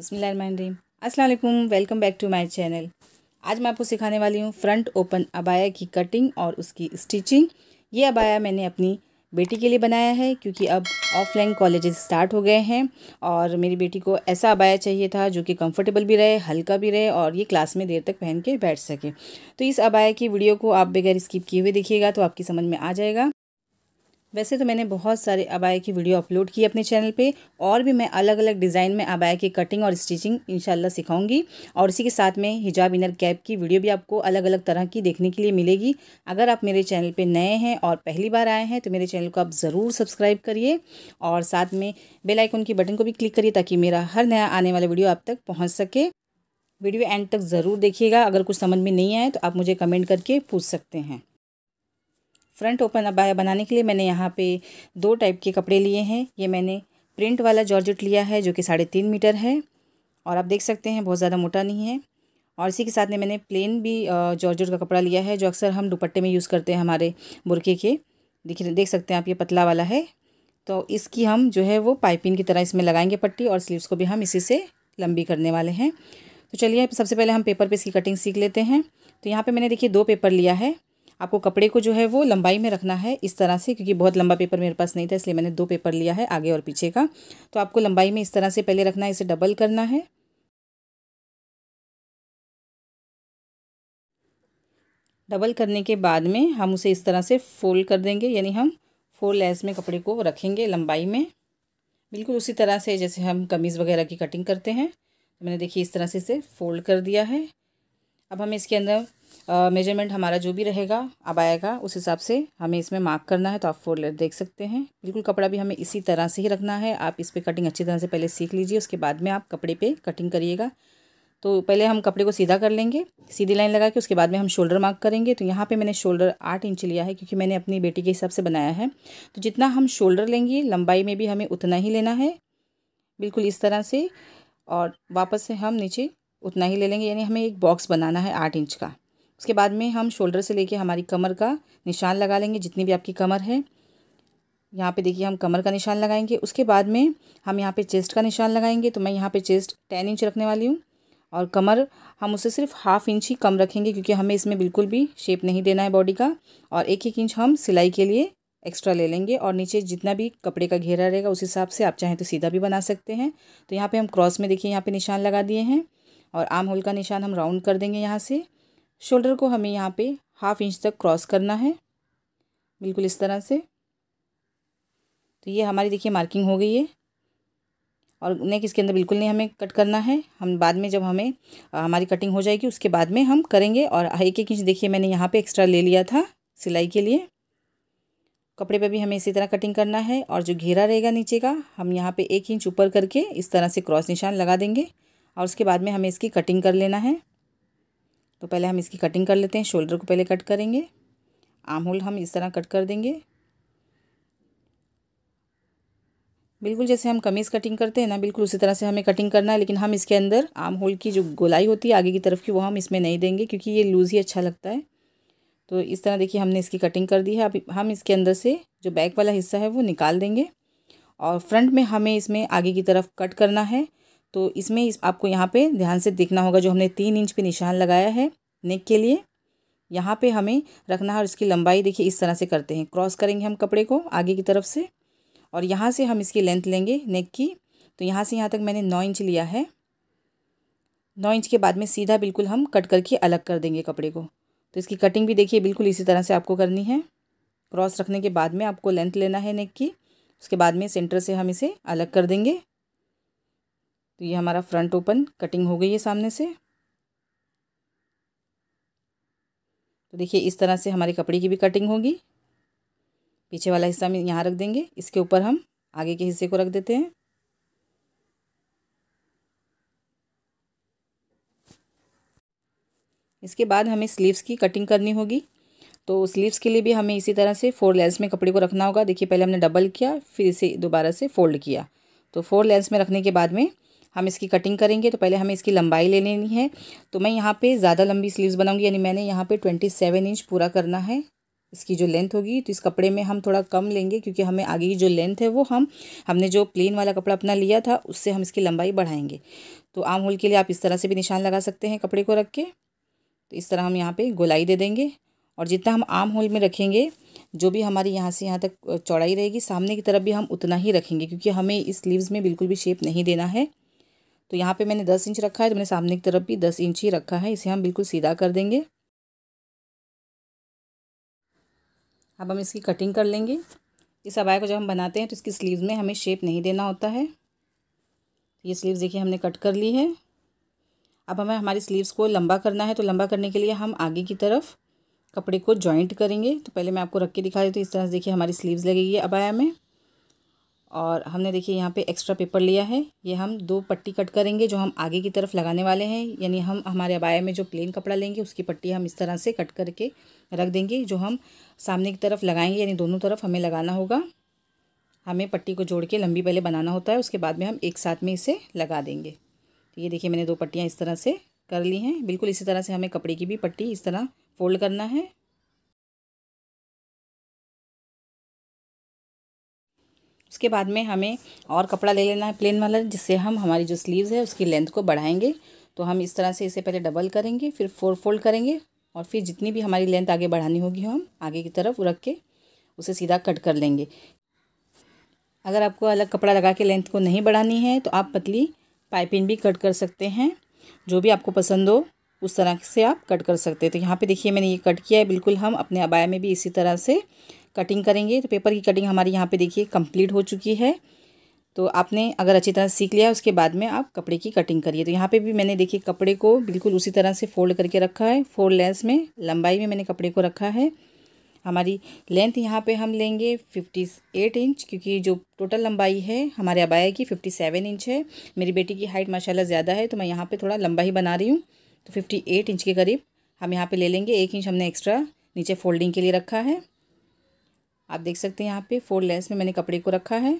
बिसमीम असलम welcome back to my channel आज मैं आपको सिखाने वाली हूँ फ्रंट ओपन अबाया की कटिंग और उसकी स्टिचिंग ये अबाया मैंने अपनी बेटी के लिए बनाया है क्योंकि अब ऑफलाइन कॉलेजेस स्टार्ट हो गए हैं और मेरी बेटी को ऐसा अबाया चाहिए था जो कि कंफर्टेबल भी रहे हल्का भी रहे और ये क्लास में देर तक पहन के बैठ सके तो इस अबाया की वीडियो को आप बगैर स्किप किए हुए देखिएगा तो आपकी समझ में आ जाएगा वैसे तो मैंने बहुत सारे अबाया की वीडियो अपलोड की अपने चैनल पे और भी मैं अलग अलग डिज़ाइन में अबाया की कटिंग और स्टिचिंग इंशाल्लाह सिखाऊंगी और इसी के साथ में हिजाब इनर कैप की वीडियो भी आपको अलग अलग तरह की देखने के लिए मिलेगी अगर आप मेरे चैनल पे नए हैं और पहली बार आए हैं तो मेरे चैनल को आप ज़रूर सब्सक्राइब करिए और साथ में बेलाइकन की बटन को भी क्लिक करिए ताकि मेरा हर नया आने वाला वीडियो आप तक पहुँच सके वीडियो एंड तक ज़रूर देखिएगा अगर कुछ समझ में नहीं आए तो आप मुझे कमेंट करके पूछ सकते हैं फ्रंट ओपन अबाया बनाने के लिए मैंने यहाँ पे दो टाइप के कपड़े लिए हैं ये मैंने प्रिंट वाला जॉर्जेट लिया है जो कि साढ़े तीन मीटर है और आप देख सकते हैं बहुत ज़्यादा मोटा नहीं है और इसी के साथ में मैंने प्लेन भी जॉर्जेट का कपड़ा लिया है जो अक्सर हम दुपट्टे में यूज़ करते हैं हमारे बुरके के देख देख सकते हैं आप ये पतला वाला है तो इसकी हम जो है वो पाइपिंग की तरह इसमें लगाएंगे पट्टी और स्लीव्स को भी हम इसी से लंबी करने वाले हैं तो चलिए सबसे पहले हम पेपर पे इसकी कटिंग सीख लेते हैं तो यहाँ पे मैंने देखिए दो पेपर लिया है आपको कपड़े को जो है वो लंबाई में रखना है इस तरह से क्योंकि बहुत लंबा पेपर मेरे पास नहीं था इसलिए मैंने दो पेपर लिया है आगे और पीछे का तो आपको लंबाई में इस तरह से पहले रखना है इसे डबल करना है डबल करने के बाद में हम उसे इस तरह से फोल्ड कर देंगे यानी हम फोर लेस में कपड़े को रखेंगे लंबाई में बिल्कुल उसी तरह से जैसे हम कमीज़ वगैरह की कटिंग करते हैं तो मैंने देखिए इस तरह से इसे फोल्ड कर दिया है अब हमें इसके अंदर मेजरमेंट हमारा जो भी रहेगा अब आएगा उस हिसाब से हमें इसमें मार्क करना है तो आप फोर लेयर देख सकते हैं बिल्कुल कपड़ा भी हमें इसी तरह से ही रखना है आप इस पर कटिंग अच्छी तरह से पहले सीख लीजिए उसके बाद में आप कपड़े पर कटिंग करिएगा तो पहले हम कपड़े को सीधा कर लेंगे सीधी लाइन लगा के उसके बाद में हम शोल्डर मार्क करेंगे तो यहाँ पे मैंने शोल्डर आठ इंच लिया है क्योंकि मैंने अपनी बेटी के हिसाब से बनाया है तो जितना हम शोल्डर लेंगे लंबाई में भी हमें उतना ही लेना है बिल्कुल इस तरह से और वापस से हम नीचे उतना ही ले लेंगे यानी हमें एक बॉक्स बनाना है आठ इंच का उसके बाद में हम शोल्डर से लेके हमारी कमर का निशान लगा लेंगे जितनी भी आपकी कमर है यहाँ पे देखिए हम कमर का निशान लगाएंगे उसके बाद में हम यहाँ पे चेस्ट का निशान लगाएंगे तो मैं यहाँ पे चेस्ट टेन इंच रखने वाली हूँ और कमर हम उसे सिर्फ हाफ इंच ही कम रखेंगे क्योंकि हमें इसमें बिल्कुल भी शेप नहीं देना है बॉडी का और एक एक इंच हम सिलाई के लिए एक्स्ट्रा ले लेंगे और नीचे जितना भी कपड़े का घेरा रहेगा उस हिसाब से आप चाहें तो सीधा भी बना सकते हैं तो यहाँ पे हम क्रॉस में देखिए यहाँ पे निशान लगा दिए हैं और आर्म होल का निशान हम राउंड कर देंगे यहाँ से शोल्डर को हमें यहाँ पे हाफ इंच तक क्रॉस करना है बिल्कुल इस तरह से तो ये हमारी देखिए मार्किंग हो गई है और नेक इसके अंदर बिल्कुल नहीं हमें कट करना है हम बाद में जब हमें आ, हमारी कटिंग हो जाएगी उसके बाद में हम करेंगे और एक एक इंच देखिए मैंने यहाँ पे एक्स्ट्रा ले लिया था सिलाई के लिए कपड़े पे भी हमें इसी तरह कटिंग करना है और जो घेरा रहेगा नीचे का हम यहाँ पे एक इंच ऊपर करके इस तरह से क्रॉस निशान लगा देंगे और उसके बाद में हमें इसकी कटिंग कर लेना है तो पहले हम इसकी कटिंग कर लेते हैं शोल्डर को पहले कट करेंगे आम होल हम इस तरह कट कर देंगे बिल्कुल जैसे हम कमीज़ कटिंग करते हैं ना बिल्कुल उसी तरह से हमें कटिंग करना है लेकिन हम इसके अंदर आम होल की जो गोलाई होती है आगे की तरफ की वो हम इसमें नहीं देंगे क्योंकि ये लूज़ ही अच्छा लगता है तो इस तरह देखिए हमने इसकी कटिंग कर दी है अब हम इसके अंदर से जो बैक वाला हिस्सा है वो निकाल देंगे और फ्रंट में हमें इसमें आगे की तरफ कट करना है तो इसमें इस आपको यहाँ पे ध्यान से देखना होगा जो हमने तीन इंच पे निशान लगाया है नेक के लिए यहाँ पे हमें रखना है और इसकी लंबाई देखिए इस तरह से करते हैं क्रॉस करेंगे हम कपड़े को आगे की तरफ से और यहाँ से हम इसकी लेंथ लेंगे नेक की तो यहाँ से यहाँ तक मैंने नौ इंच लिया है नौ इंच के बाद में सीधा बिल्कुल हम कट करके अलग कर देंगे कपड़े को तो इसकी कटिंग भी देखिए बिल्कुल इसी तरह से आपको करनी है क्रॉस रखने के बाद में आपको लेंथ लेना है नेक की उसके बाद में सेंटर से हम इसे अलग कर देंगे तो ये हमारा फ्रंट ओपन कटिंग हो गई है सामने से तो देखिए इस तरह से हमारे कपड़े की भी कटिंग होगी पीछे वाला हिस्सा हम यहाँ रख देंगे इसके ऊपर हम आगे के हिस्से को रख देते हैं इसके बाद हमें स्लीव्स की कटिंग करनी होगी तो स्लीव्स के लिए भी हमें इसी तरह से फोर लेंस में कपड़े को रखना होगा देखिए पहले हमने डबल किया फिर इसे दोबारा से फोल्ड किया तो फोर लेंस में रखने के बाद में हम इसकी कटिंग करेंगे तो पहले हमें इसकी लंबाई ले लेनी है तो मैं यहाँ पे ज़्यादा लंबी स्लीव्स बनाऊँगी यानी मैंने यहाँ पे ट्वेंटी सेवन इंच पूरा करना है इसकी जो लेंथ होगी तो इस कपड़े में हम थोड़ा कम लेंगे क्योंकि हमें आगे की जो लेंथ है वो हम हमने जो प्लेन वाला कपड़ा अपना लिया था उससे हम इसकी लंबाई बढ़ाएंगे तो आम होल के लिए आप इस तरह से भी निशान लगा सकते हैं कपड़े को रख के तो इस तरह हम यहाँ पर गोलाई दे देंगे और जितना हम आम होल में रखेंगे जो भी हमारी यहाँ से यहाँ तक चौड़ाई रहेगी सामने की तरफ भी हम उतना ही रखेंगे क्योंकि हमें इस स्लीव्स में बिल्कुल भी शेप नहीं देना है तो यहाँ पे मैंने दस इंच रखा है तो मैंने सामने की तरफ भी दस इंच ही रखा है इसे हम बिल्कुल सीधा कर देंगे अब हम इसकी कटिंग कर लेंगे इस अबाया को जब हम बनाते हैं तो इसकी स्लीव्स में हमें शेप नहीं देना होता है ये स्लीव्स देखिए हमने कट कर ली है अब हमें हमारी स्लीव्स को लंबा करना है तो लंबा करने के लिए हम आगे की तरफ कपड़े को जॉइंट करेंगे तो पहले मैं आपको रख के दिखा देती हूँ इस तरह से देखिए हमारी स्लीव्स लगेगी अबाया में और हमने देखिए यहाँ पे एक्स्ट्रा पेपर लिया है ये हम दो पट्टी कट करेंगे जो हम आगे की तरफ लगाने वाले हैं यानी हम हमारे अबाया में जो प्लेन कपड़ा लेंगे उसकी पट्टी हम इस तरह से कट करके रख देंगे जो हम सामने की तरफ लगाएंगे यानी दोनों तरफ हमें लगाना होगा हमें पट्टी को जोड़ के लंबी पहले बनाना होता है उसके बाद में हम एक साथ में इसे लगा देंगे तो ये देखिए मैंने दो पट्टियाँ इस तरह से कर ली हैं बिल्कुल इसी तरह से हमें कपड़े की भी पट्टी इस तरह फोल्ड करना है उसके बाद में हमें और कपड़ा ले लेना है प्लेन वाला जिससे हम हमारी जो स्लीव्स है उसकी लेंथ को बढ़ाएंगे तो हम इस तरह से इसे पहले डबल करेंगे फिर फोर फोल्ड करेंगे और फिर जितनी भी हमारी लेंथ आगे बढ़ानी होगी हम आगे की तरफ रख के उसे सीधा कट कर लेंगे अगर आपको अलग कपड़ा लगा के लेंथ को नहीं बढ़ानी है तो आप पतली पाइपिंग भी कट कर सकते हैं जो भी आपको पसंद हो उस तरह से आप कट कर सकते हैं तो यहाँ पे देखिए मैंने ये कट किया है बिल्कुल हम अपने अबाया में भी इसी तरह से कटिंग करेंगे तो पेपर की कटिंग हमारी यहाँ पे देखिए कंप्लीट हो चुकी है तो आपने अगर अच्छी तरह सीख लिया उसके बाद में आप कपड़े की कटिंग करिए तो यहाँ पे भी मैंने देखिए कपड़े को बिल्कुल उसी तरह से फोल्ड करके रखा है फोर लेंस में लंबाई में मैंने कपड़े को रखा है हमारी लेंथ यहाँ पर हम लेंगे फिफ्टी एट इंच क्योंकि जो टोटल लंबाई है हमारे अबाया की फिफ्टी सेवन इंच है मेरी बेटी की हाइट माशाला ज़्यादा है तो मैं यहाँ पर थोड़ा लंबा ही बना रही हूँ तो फिफ्टी एट इंच के करीब हम यहाँ पर ले लेंगे एक इंच हमने एक्स्ट्रा नीचे फोल्डिंग के लिए रखा है आप देख सकते हैं यहाँ पे फोर लेंस में मैंने कपड़े को रखा है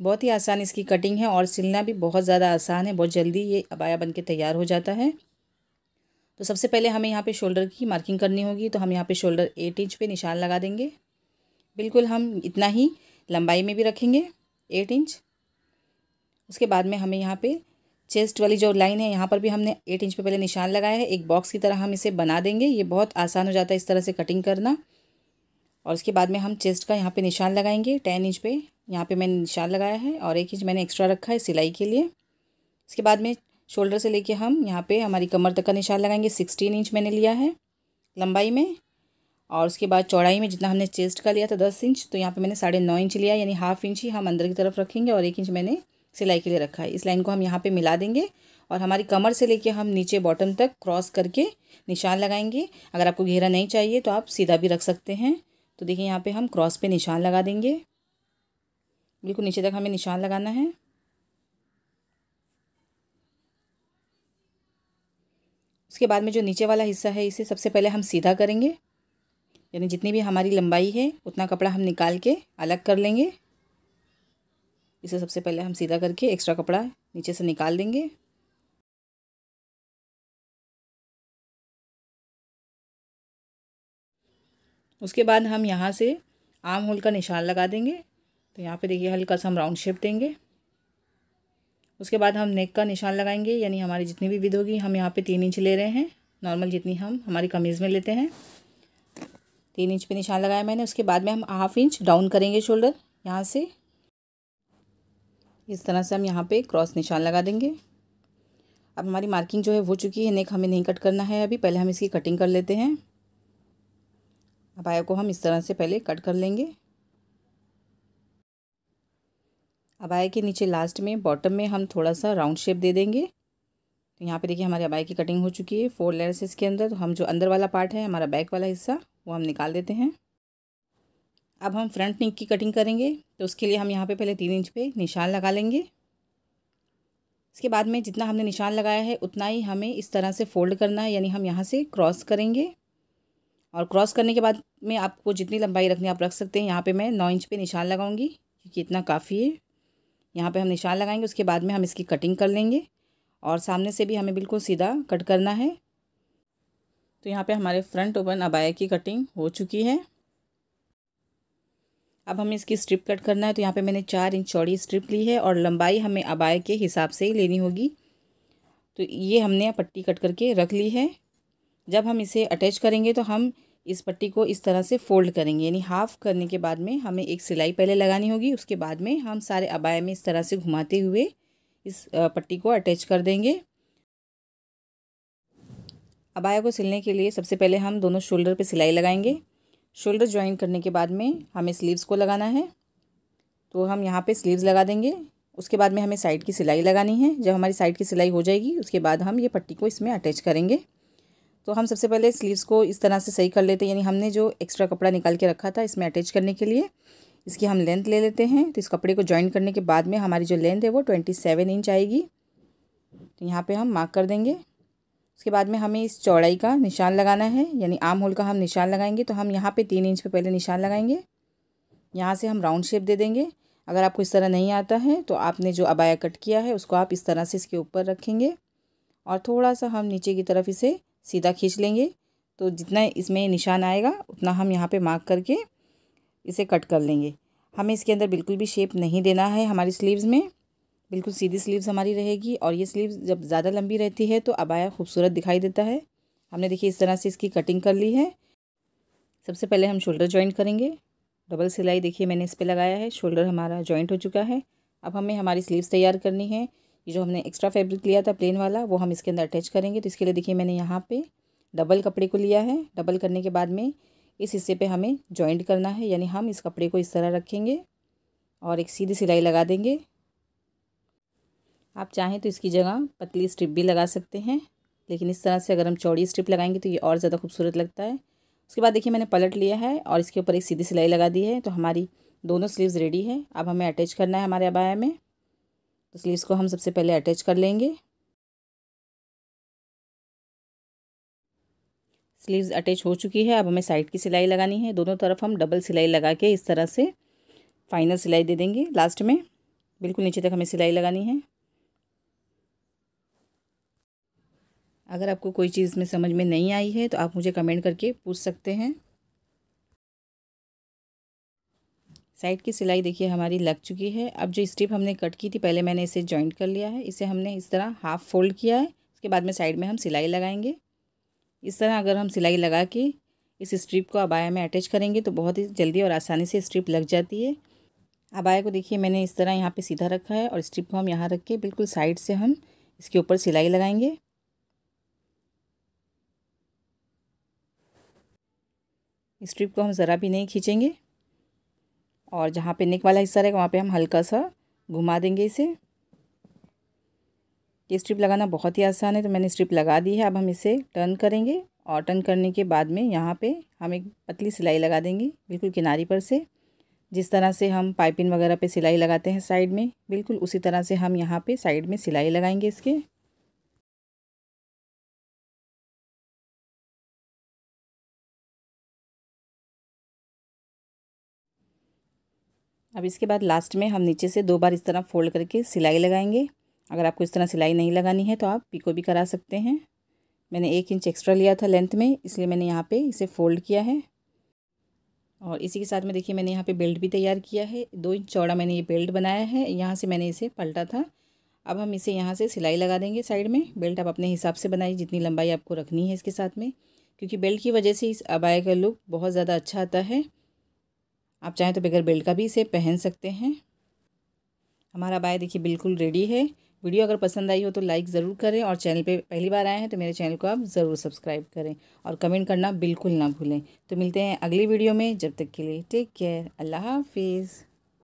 बहुत ही आसान इसकी कटिंग है और सिलना भी बहुत ज़्यादा आसान है बहुत जल्दी ये अबाया बन के तैयार हो जाता है तो सबसे पहले हमें यहाँ पे शोल्डर की मार्किंग करनी होगी तो हम यहाँ पे शोल्डर एट इंच पे निशान लगा देंगे बिल्कुल हम इतना ही लंबाई में भी रखेंगे एट इंच उसके बाद में हमें यहाँ पर चेस्ट वाली जो लाइन है यहाँ पर भी हमने एट इंच पर पहले निशान लगाया है एक बॉक्स की तरह हम इसे बना देंगे ये बहुत आसान हो जाता है इस तरह से कटिंग करना और उसके बाद में हम चेस्ट का यहाँ पे निशान लगाएंगे टेन इंच पे यहाँ पे मैंने निशान लगाया है और एक इंच मैंने एक्स्ट्रा रखा है सिलाई के लिए इसके बाद में शोल्डर से लेके हम यहाँ पे हमारी कमर तक का निशान लगाएंगे सिक्सटीन इंच मैंने लिया है लंबाई में और उसके बाद चौड़ाई में जितना हमने चेस्ट का लिया था दस इंच तो यहाँ पर मैंने साढ़े नौ इंच लिया यानी हाफ इंच ही हम अंदर की तरफ रखेंगे और एक इंच मैंने सिलाई के लिए रखा है इस लाइन को हम यहाँ पर मिला देंगे और हमारी कमर से लेके हम नीचे बॉटम तक क्रॉस करके निशान लगाएंगे अगर आपको घेरा नहीं चाहिए तो आप सीधा भी रख सकते हैं तो देखिए यहाँ पे हम क्रॉस पे निशान लगा देंगे बिल्कुल नीचे तक हमें निशान लगाना है उसके बाद में जो नीचे वाला हिस्सा है इसे सबसे पहले हम सीधा करेंगे यानी जितनी भी हमारी लंबाई है उतना कपड़ा हम निकाल के अलग कर लेंगे इसे सबसे पहले हम सीधा करके एक्स्ट्रा कपड़ा नीचे से निकाल देंगे उसके बाद हम यहाँ से आम होल का निशान लगा देंगे तो यहाँ पे देखिए हल्का सा हम राउंड शेप देंगे उसके बाद हम नेक का निशान लगाएंगे यानी हमारी जितनी भी विध होगी हम यहाँ पे तीन इंच ले रहे हैं नॉर्मल जितनी हम हमारी कमीज़ में लेते हैं तीन इंच पे निशान लगाया मैंने उसके बाद में हम हाफ इंच डाउन करेंगे शोल्डर यहाँ से इस तरह से हम यहाँ पर क्रॉस निशान लगा देंगे अब हमारी मार्किंग जो है हो चुकी है नेक हमें नहीं कट करना है अभी पहले हम इसकी कटिंग कर लेते हैं अबाया को हम इस तरह से पहले कट कर लेंगे अबाया के नीचे लास्ट में बॉटम में हम थोड़ा सा राउंड शेप दे देंगे तो यहाँ पे देखिए हमारे अबाया की कटिंग हो चुकी है फोर लेयर्स इसके अंदर तो हम जो अंदर वाला पार्ट है हमारा बैक वाला हिस्सा वो हम निकाल देते हैं अब हम फ्रंट निक की कटिंग करेंगे तो उसके लिए हम यहाँ पे पहले तीन इंच पे निशान लगा लेंगे इसके बाद में जितना हमने निशान लगाया है उतना ही हमें इस तरह से फोल्ड करना है यानी हम यहाँ से क्रॉस करेंगे और क्रॉस करने के बाद में आपको जितनी लंबाई रखनी आप रख सकते हैं यहाँ पे मैं नौ इंच पे निशान लगाऊंगी क्योंकि इतना काफ़ी है यहाँ पे हम निशान लगाएंगे उसके बाद में हम इसकी कटिंग कर लेंगे और सामने से भी हमें बिल्कुल सीधा कट करना है तो यहाँ पे हमारे फ्रंट ओपन अबाया की कटिंग हो चुकी है अब हमें इसकी स्ट्रिप कट करना है तो यहाँ पे मैंने चार इंच चौड़ी स्ट्रिप ली है और लंबाई हमें अबाए के हिसाब से ही लेनी होगी तो ये हमने पट्टी कट करके रख ली है जब हम इसे अटैच करेंगे तो हम इस पट्टी को इस तरह से फोल्ड करेंगे यानी हाफ़ करने के बाद में हमें एक सिलाई पहले लगानी होगी उसके बाद में हम सारे अबाया में इस तरह से घुमाते हुए इस पट्टी को अटैच कर देंगे अबाया को सिलने के लिए सबसे पहले हम दोनों शोल्डर पे सिलाई लगाएंगे शोल्डर ज्वाइन करने के बाद में हमें स्लीव्स को लगाना है तो हम यहाँ पे स्लीव्स लगा देंगे उसके बाद में हमें साइड की सिलाई लगानी है जब हमारी साइड की सिलाई हो जाएगी उसके बाद हम ये पट्टी को इसमें अटैच करेंगे तो हम सबसे पहले स्लीव्स को इस तरह से सही कर लेते हैं यानी हमने जो एक्स्ट्रा कपड़ा निकाल के रखा था इसमें अटैच करने के लिए इसकी हम लेंथ ले लेते हैं तो इस कपड़े को ज्वाइन करने के बाद में हमारी जो लेंथ है वो ट्वेंटी सेवन इंच आएगी तो यहाँ पे हम मार्क कर देंगे उसके बाद में हमें इस चौड़ाई का निशान लगाना है यानी आम होल का हम निशान लगाएंगे तो हम यहाँ पे तीन इंच पे पहले निशान लगाएंगे यहाँ से हम राउंड शेप दे देंगे अगर आपको इस तरह नहीं आता है तो आपने जो अबाया कट किया है उसको आप इस तरह से इसके ऊपर रखेंगे और थोड़ा सा हम नीचे की तरफ इसे सीधा खींच लेंगे तो जितना इसमें निशान आएगा उतना हम यहाँ पे मार्क करके इसे कट कर लेंगे हमें इसके अंदर बिल्कुल भी शेप नहीं देना है हमारी स्लीव्स में बिल्कुल सीधी स्लीव्स हमारी रहेगी और ये स्लीव्स जब ज़्यादा लंबी रहती है तो अबाया खूबसूरत दिखाई देता है हमने देखिए इस तरह से इसकी कटिंग कर ली है सबसे पहले हम शोल्डर जॉइंट करेंगे डबल सिलाई देखिए मैंने इस पर लगाया है शोल्डर हमारा जॉइंट हो चुका है अब हमें हमारी स्लीव्स तैयार करनी है ये जो हमने एक्स्ट्रा फैब्रिक लिया था प्लेन वाला वो हम इसके अंदर अटैच करेंगे तो इसके लिए देखिए मैंने यहाँ पे डबल कपड़े को लिया है डबल करने के बाद में इस हिस्से पे हमें जॉइंट करना है यानी हम इस कपड़े को इस तरह रखेंगे और एक सीधी सिलाई लगा देंगे आप चाहें तो इसकी जगह पतली स्ट्रिप भी लगा सकते हैं लेकिन इस तरह से अगर हम चौड़ी स्ट्रिप लगाएंगे तो ये और ज़्यादा खूबसूरत लगता है उसके बाद देखिए मैंने पलट लिया है और इसके ऊपर एक सीधी सिलाई लगा दी है तो हमारी दोनों स्लीव्स रेडी है अब हमें अटैच करना है हमारे अबाया में तो स्लीव्स को हम सबसे पहले अटैच कर लेंगे स्लीव्स अटैच हो चुकी है अब हमें साइड की सिलाई लगानी है दोनों तरफ हम डबल सिलाई लगा के इस तरह से फाइनल सिलाई दे देंगे लास्ट में बिल्कुल नीचे तक हमें सिलाई लगानी है अगर आपको कोई चीज़ में समझ में नहीं आई है तो आप मुझे कमेंट करके पूछ सकते हैं साइड की सिलाई देखिए हमारी लग चुकी है अब जो स्ट्रिप हमने कट की थी पहले मैंने इसे जॉइंट कर लिया है इसे हमने इस तरह हाफ फोल्ड किया है उसके बाद में साइड में हम सिलाई लगाएंगे इस तरह अगर हम सिलाई लगा के इस स्ट्रिप को अबाया में अटैच करेंगे तो बहुत ही जल्दी और आसानी से स्ट्रिप लग जाती है अबाया को देखिए मैंने इस तरह यहाँ पे सीधा रखा है और स्ट्रिप को हम यहाँ रख के बिल्कुल साइड से हम इसके ऊपर सिलाई लगाएंगे स्ट्रिप को हम ज़रा भी नहीं खींचेंगे और जहाँ पे नेक वाला हिस्सा रहेगा वहाँ पे हम हल्का सा घुमा देंगे इसे ये स्ट्रिप लगाना बहुत ही आसान है तो मैंने स्ट्रिप लगा दी है अब हम इसे टर्न करेंगे और टर्न करने के बाद में यहाँ पे हम एक पतली सिलाई लगा देंगे बिल्कुल किनारी पर से जिस तरह से हम पाइपिंग वगैरह पे सिलाई लगाते हैं साइड में बिल्कुल उसी तरह से हम यहाँ पे साइड में सिलाई लगाएंगे इसके अब इसके बाद लास्ट में हम नीचे से दो बार इस तरह फोल्ड करके सिलाई लगाएंगे अगर आपको इस तरह सिलाई नहीं लगानी है तो आप पिको भी करा सकते हैं मैंने एक इंच एक्स्ट्रा लिया था लेंथ में इसलिए मैंने यहाँ पे इसे फोल्ड किया है और इसी के साथ में देखिए मैंने यहाँ पे बेल्ट भी तैयार किया है दो इंच चौड़ा मैंने ये बेल्ट बनाया है यहाँ से मैंने इसे पलटा था अब हम इसे यहाँ से सिलाई लगा देंगे साइड में बेल्ट आप अपने हिसाब से बनाइए जितनी लंबाई आपको रखनी है इसके साथ में क्योंकि बेल्ट की वजह से इस अबाया का लुक बहुत ज़्यादा अच्छा आता है आप चाहें तो बगैर बेल्ट का भी इसे पहन सकते हैं हमारा बाय देखिए बिल्कुल रेडी है वीडियो अगर पसंद आई हो तो लाइक ज़रूर करें और चैनल पे पहली बार आए हैं तो मेरे चैनल को आप ज़रूर सब्सक्राइब करें और कमेंट करना बिल्कुल ना भूलें तो मिलते हैं अगली वीडियो में जब तक के लिए टेक केयर अल्लाह हाफिज़